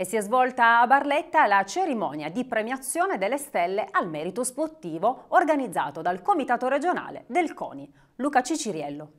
e si è svolta a Barletta la cerimonia di premiazione delle stelle al merito sportivo organizzato dal Comitato regionale del CONI. Luca Ciciriello.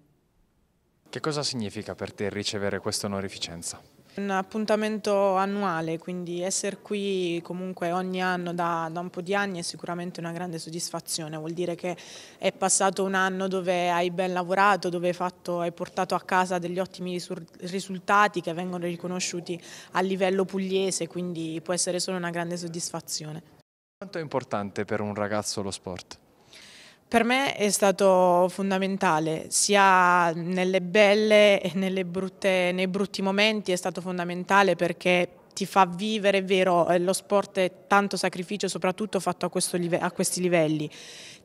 Che cosa significa per te ricevere questa onorificenza? Un appuntamento annuale, quindi essere qui comunque ogni anno da, da, un po' di anni è sicuramente una grande soddisfazione, vuol dire che è passato un anno dove hai ben lavorato, dove hai, fatto, hai portato a casa degli ottimi risultati che vengono riconosciuti a livello pugliese, quindi può essere solo una grande soddisfazione. Quanto è importante per un ragazzo lo sport? Per me è stato fondamentale, sia nelle belle e nelle brutte, nei brutti momenti è stato fondamentale perché ti fa vivere, è vero, eh, lo sport è tanto sacrificio, soprattutto fatto a, questo, a questi livelli,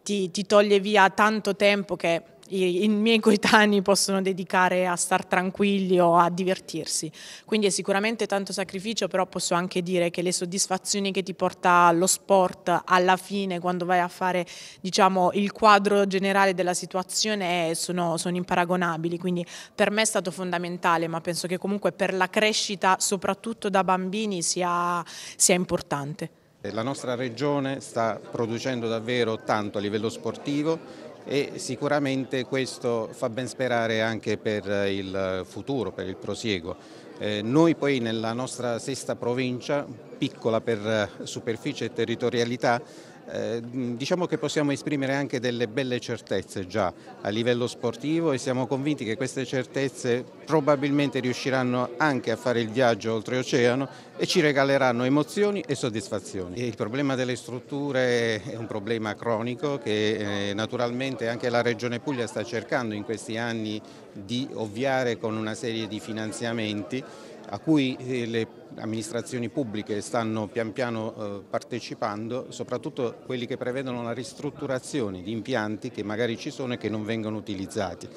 ti, ti toglie via tanto tempo che i, i, miei coetanei possono dedicare a star tranquilli o a divertirsi. Quindi è sicuramente tanto sacrificio, però posso anche dire che le soddisfazioni che ti porta lo sport alla fine, quando vai a fare diciamo, il quadro generale della situazione, sono, sono imparagonabili. Quindi per me è stato fondamentale, ma penso che comunque per la crescita, soprattutto da bambini, sia, sia importante. Eh, la nostra regione sta producendo davvero tanto a livello sportivo e sicuramente questo fa ben sperare anche per il futuro, per il prosieguo. Eh, noi poi nella nostra sesta provincia, piccola per superficie e territorialità, eh, diciamo che possiamo esprimere anche delle belle certezze già a livello sportivo e siamo convinti che queste certezze probabilmente riusciranno anche a fare il viaggio oltreoceano e ci regaleranno emozioni e soddisfazioni. Il problema delle strutture è un problema cronico che eh, naturalmente anche la Regione Puglia sta cercando in questi anni di ovviare con una serie di finanziamenti a cui eh, le amministrazioni pubbliche stanno pian piano eh, partecipando, soprattutto quelli che prevedono la ristrutturazione di impianti che magari ci sono e che non vengono utilizzati.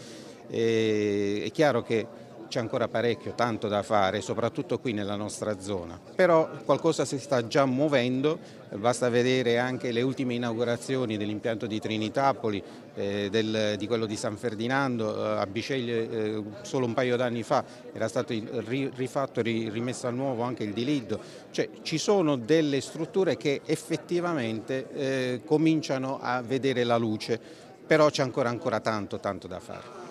è chiaro che c'è ancora parecchio, tanto da fare, soprattutto qui nella nostra zona. Però qualcosa si sta già muovendo, basta vedere anche le ultime inaugurazioni dell'impianto di Trinitapoli, eh, del, di quello di San Ferdinando, eh, a Biceglie eh, solo un paio d'anni fa era stato ri, rifatto, ri, rimesso a nuovo anche il di Liddo. Cioè, ci sono delle strutture che effettivamente eh, cominciano a vedere la luce, però c'è ancora, ancora tanto, tanto da fare.